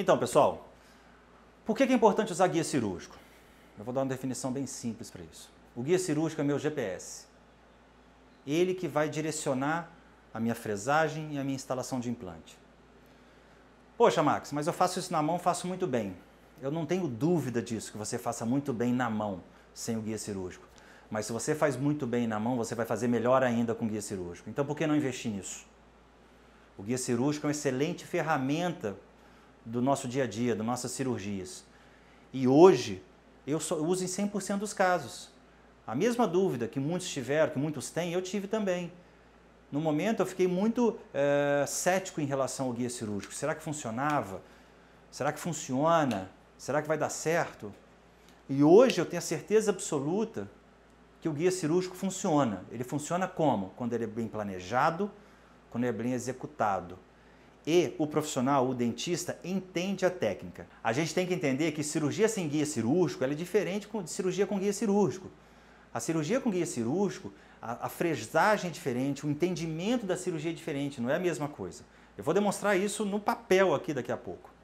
Então, pessoal, por que é importante usar guia cirúrgico? Eu vou dar uma definição bem simples para isso. O guia cirúrgico é meu GPS. Ele que vai direcionar a minha fresagem e a minha instalação de implante. Poxa, Max, mas eu faço isso na mão, faço muito bem. Eu não tenho dúvida disso, que você faça muito bem na mão, sem o guia cirúrgico. Mas se você faz muito bem na mão, você vai fazer melhor ainda com o guia cirúrgico. Então por que não investir nisso? O guia cirúrgico é uma excelente ferramenta do nosso dia a dia, das nossas cirurgias. E hoje eu só uso em 100% dos casos. A mesma dúvida que muitos tiveram, que muitos têm, eu tive também. No momento eu fiquei muito é, cético em relação ao guia cirúrgico. Será que funcionava? Será que funciona? Será que vai dar certo? E hoje eu tenho a certeza absoluta que o guia cirúrgico funciona. Ele funciona como? Quando ele é bem planejado, quando ele é bem executado e o profissional, o dentista, entende a técnica. A gente tem que entender que cirurgia sem guia cirúrgico é diferente de cirurgia com guia cirúrgico. A cirurgia com guia cirúrgico, a, a fresagem é diferente, o entendimento da cirurgia é diferente, não é a mesma coisa. Eu vou demonstrar isso no papel aqui daqui a pouco.